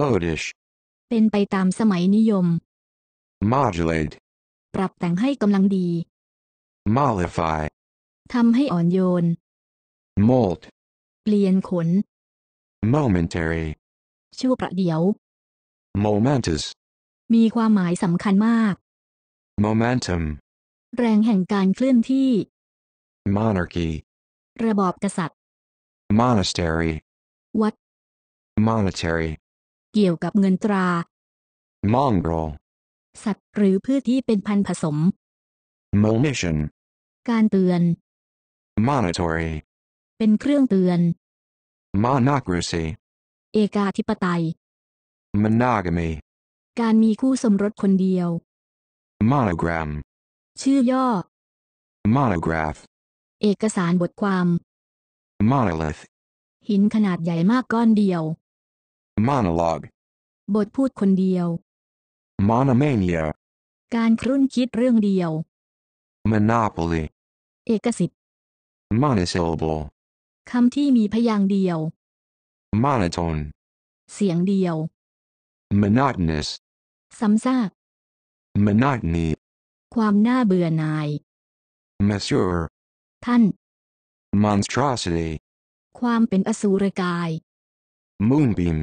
modish เป็นไปตามสมัยนิยม modulate ปรับแต่งให้กำลังดี mollify ทำให้อ่อนโยน molt เปลี่ยนขน momentary ชั่วประเดี๋ยว momentous มีความหมายสำคัญมาก momentum แรงแห่งการเคลื่อนที่ monarchy ระบอบกษัตริย์ monastery วัด monetary เกี่ยวกับเงินตรา mongrel, สัตว์หรือพืชที่เป็นพันธุ์ผสม monition, การเตือน monitory, เป็นเครื่องเตือน monocracy, เอกาธิปไตย monogamy, การมีคู่สมรสคนเดียว monogram, ชื่อย่อ monograph, เอกสารบทความ monolith, หินขนาดใหญ่มากก้อนเดียว monologue บทพูดคนเดียว monomania การครุ่นคิดเรื่องเดียว monopoly เอกสิทธิ์ monosyllable คำที่มีพยางค์เดียว monotone เสียงเดียว monotonous ซ้ำซาก monotony ความน่าเบื่อหน่าย monsieur ท่าน monstrosity ความเป็นอสูรกาย moonbeam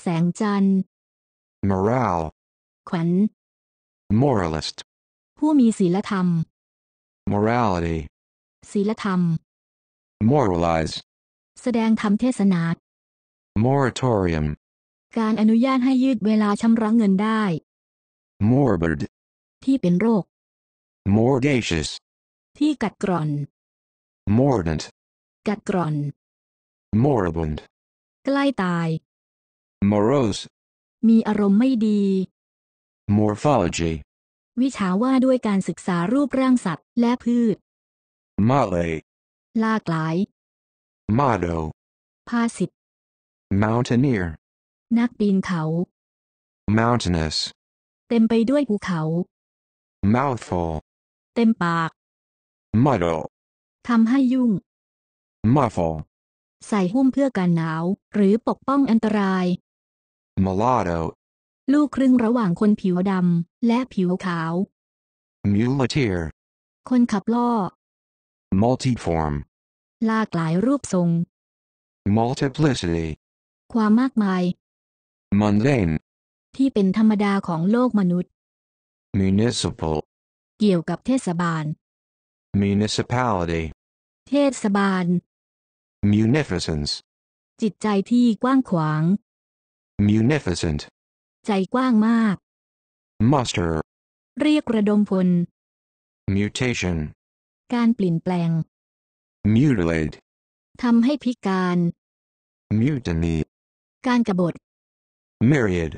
แสงจันทร์ morale ขวัญ moralist ผู้มีศีลธรรม morality ศีลธรรม moralize แสดงธรรมเทศนา moratorium การอนุญาตให้ยืดเวลาชำระเงินได้ morbid ที่เป็นโรค m o r g a c i o u s ที่กัดกร่อน mordant กัดกร่อน moribund ใกล้ตาย morose มีอารมณ์ไม่ดี morphology วิชาว่าด้วยการศึกษารูปร่างสัตว์และพืช m o l e ลากหลาย motto ภาษิต mountaineer นักปีนเขา mountainous เต็มไปด้วยภูเขา mouthful เต็มปาก muddle ทำให้ยุ่ง muffle ใส่หุ้มเพื่อกันหนาว หรือปกป้องอันตราย mulatto ลูกครึ่งระหว่างคนผิวดำ และผิวขาว muleteer คนขับล่อ multiform ลากหลายรูปทรง multiplicity ความมากมาย mundane ที่เป็นธรรมดาของโลกมนุษย์ municipal เกี่ยวกับเทศบาล municipality เทศบาล munificence จิตใจที่กว้างขวาง munificent ใจกว้างมาก muster เรียกระดมพล mutation การเปลี่ยนแปลง mutilate ทำให้พิการ mutiny การกรบฏ myriad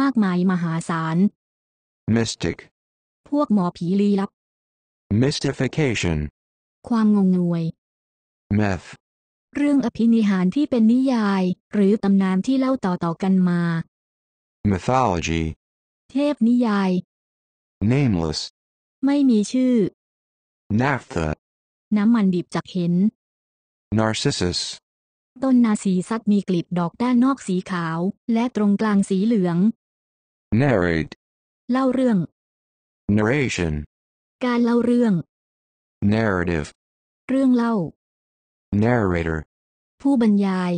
มากมายมหาศาล mystic พวกหมอผีลี้ลับ mystification ความงงงวย meth เรื่องอภินิหารที่เป็นนิยายหรือตำนานที่เล่าต่อๆกันมา mythology เทพนิยาย nameless ไม่มีชื่อ naphtha น้ำมันดิบจากเห็น narcissus ต้นนาสีซัดมีกลีบดอกด้านนอกสีขาวและตรงกลางสีเหลือง narrate เล่าเรื่อง narration การเล่าเรื่อง narrative เรื่องเล่า narrator ผู้บรรยาย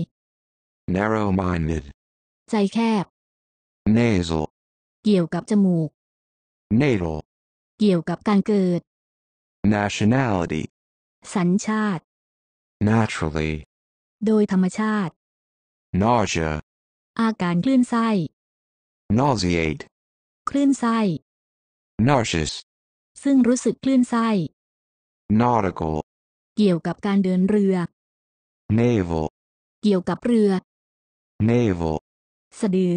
narrow-minded ใจแคบ nasal เกี่ยวกับจมูก natal เกี่ยวกับการเกิด nationality สัญชาติ naturally โดยธรรมชาติ nausea อาการคลื่นไส้ nauseate คลื่นไส้ nauseous ซึ่งรู้สึกคลื่นไส้ nautical เกี่ยวกับการเดินเรือเน v o เกี่ยวกับเรือเน v o สะดือ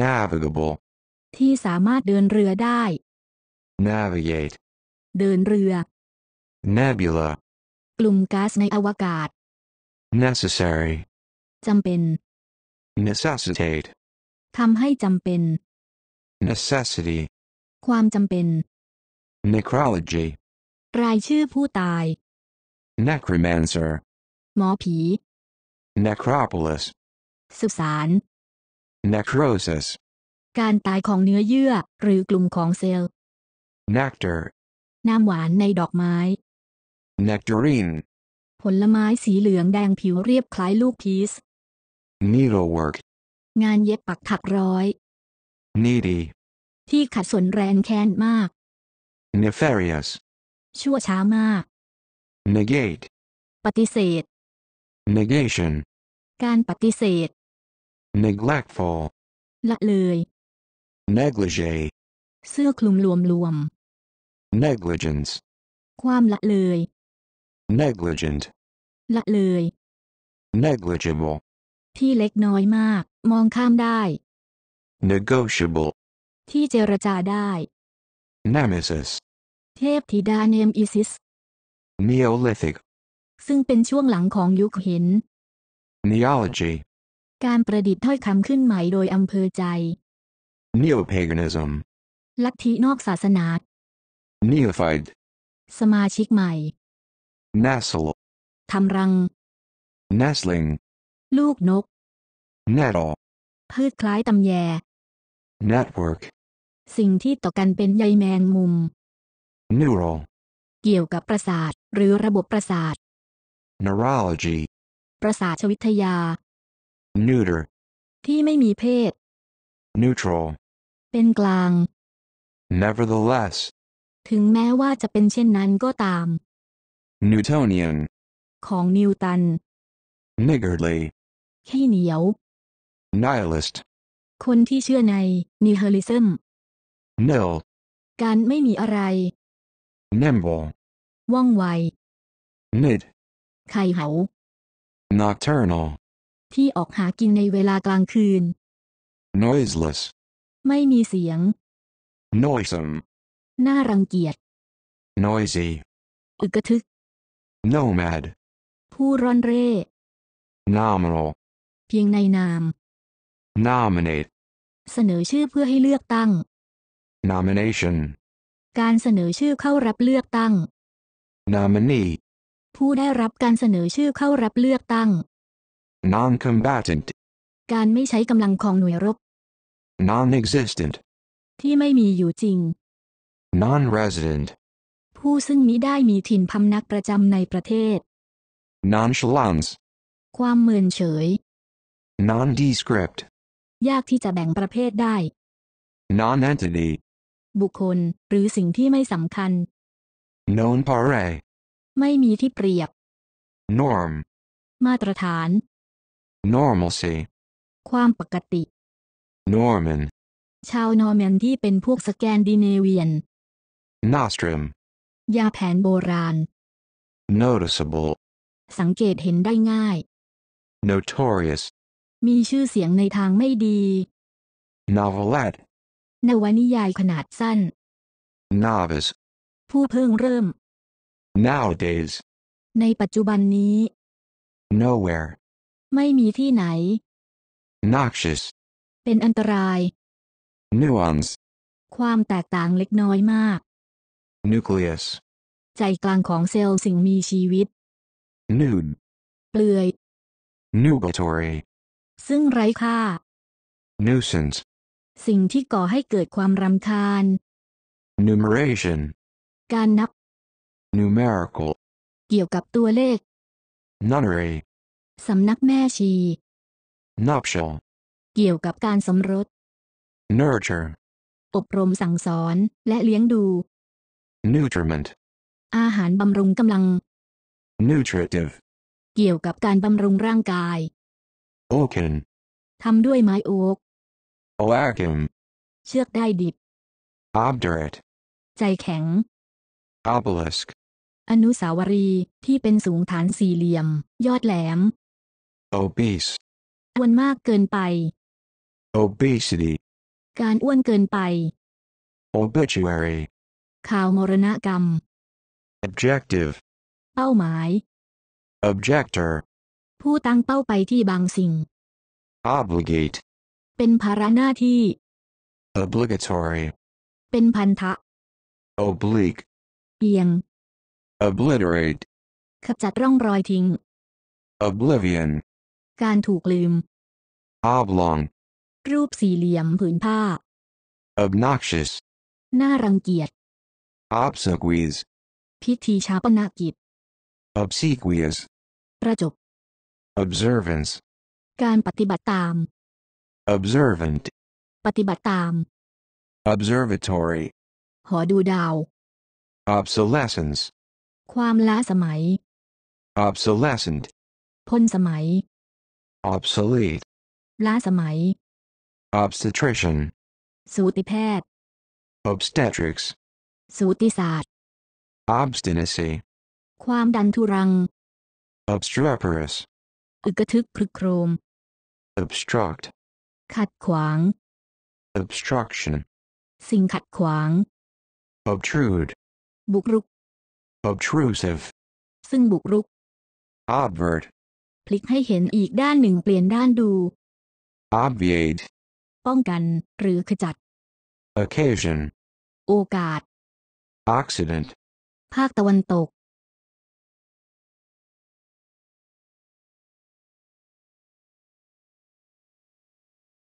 Navigable ที่สามารถเดินเรือได้ Navigate เดินเรือ Nebula กลุ่มก๊าซในอวกาศ Necessary จำเป็น Necessitate ทำให้จำเป็น Necessity ความจำเป็น Necrology รายชื่อผู้ตาย necromancer หมอผี necropolis สุสาน necrosis การตายของเนื้อเยื่อหรือกลุ่มของเซลล์ nectar น้ำหวานในดอกไม้ nectarine ผลไม้สีเหลืองแดงผิวเรียบคล้ายลูกพีช needlework งานเย็บปักถักร้อย needy ที่ขัดสนแรงแค้นมาก nefarious ชั่วช้ามาก negate ปฏิเสธ negation การปฏิเสธ neglectful ละเลย negligee เสื้อคลุมมรวมๆ negligence ความละเลย negligent ละเลย negligible ที่เล็กน้อยมากมองข้ามได้ negotiable ที่เจรจาได้ nemesis เทพธิดาเนมอิซิส Neolithic ซึ่งเป็นช่วงหลังของยุคหิน Neology การประดิษฐ์ถ้อยคำขึ้นใหม่โดยอำเภอใจ Neopaganism ลัทธินอกศาสนา Neophyte สมาชิกใหม่ n e s t l e ทำรัง Nestling ลูกนก Nettle พืชคล้ายตำแย Network สิ่งที่ต่อกันเป็นใยแมงมุม Neural เกี่ยวกับประสาทหรือระบบประสาท neurology ประสาทวิทยา neuter ที่ไม่มีเพศ neutral เป็นกลาง nevertheless ถึงแม้ว่าจะเป็นเช่นนั้นก็ตาม Newtonian ของนิวตัน niggardly ขี้เหนียว nihilist คนที่เชื่อใน nihilism nil การไม่มีอะไร n น m b l ว่องไว nid ไข่เหา nocturnal ที่ออกหากินในเวลากลางคืน noiseless ไม่มีเสียง noisome น่ารังเกียจ noisy อึกทึก nomad ผู้ร่อนเร่ nominal เพียงในนาม nominate เสนอชื่อเพื่อให้เลือกตั้ง nomination การเสนอชื่อเข้ารับเลือกตั้ง nominee ผู้ได้รับการเสนอชื่อเข้ารับเลือกตั้ง non-combatant การไม่ใช้กำลังของหน่วยรบ non-existent ที่ไม่มีอยู่จริง non-resident ผู้ซึ่งมิได้มีถิ่นพำนักประจำในประเทศ nonchalance ความเมินเฉย nondescript ยากที่จะแบ่งประเภทได้ nonentity บุคคลหรือสิ่งที่ไม่สำคัญ non pare ไม่มีที่เปรียบ norm มาตรฐาน normalcy ความปกติ norman ชาวนอร์แมนที่เป็นพวกสแกนดิเนเวียน nostrum ยาแผนโบราณ noticeable สังเกตเห็นได้ง่าย notorious มีชื่อเสียงในทางไม่ดี novelette นวนิยายขนาดสั้น novice ผู้เพิ่งเริ่ม nowadays ในปัจจุบันนี้ nowhere ไม่มีที่ไหน noxious เป็นอันตราย nuance ความแตกต่างเล็กน้อยมาก nucleus ใจกลางของเซลล์สิ่งมีชีวิต nude เปลือย nugatory ซึ่งไร้ค่า nuisance สิ่งที่ก่อให้เกิดความรำคาญ numeration การนับ numerical เกี่ยวกับตัวเลข nunnery สำนักแม่ชี nuptial เกี่ยวกับการสมรส nurture อบรมสั่งสอนและเลี้ยงดู nutriment อาหารบำรุงกำลัง nutritive เกี่ยวกับการบำรุงร่างกาย oaken ทำด้วยไม้โอ๊ก lagim เชือกได้ดิบ obdurate ใจแข็ง obelisk อนุสาวรีย์ที่เป็นสูงฐานสี่เหลี่ยมยอดแหลม obese อ้วนมากเกินไป obesity การอ้วนเกินไป obituary ข่าวมรณกรรม objective เป้าหมาย objector ผู้ตั้งเป้าไปที่บางสิ่ง obligate เป็นภาระหน้าที่ obligatory เป็นพันธะ oblique เอียง obliterate ขจัดร่องรอยทิ้ง oblivion การถูกลืม oblong รูปสี่เหลี่ยมผืนผ้า obnoxious น่ารังเกียจ obsequies พิธีชาปนกิจ obsequious ประจบ observance การปฏิบัติตาม observant ปฏิบัติตาม observatory หอดูดาว obsolescence ความล้าสมัย obsolescent พ้นสมัย obsolete ล้าสมัย obstetrician สูติแพทย์ obstetrics สูติศาสตร์ obstinacy ความดันทุรัง obstreperous อึกทึกครึกโครม obstruct ขัดขวาง obstruction สิ่งขัดขวาง obtrude บุกรุก obtrusive ซึ่งบุกรุก obvert พลิกให้เห็นอีกด้านหนึ่งเปลี่ยนด้านดู obviate ป้องกันหรือขจัด occasion โอกาส a c c i d e n t ภาคตะวันตก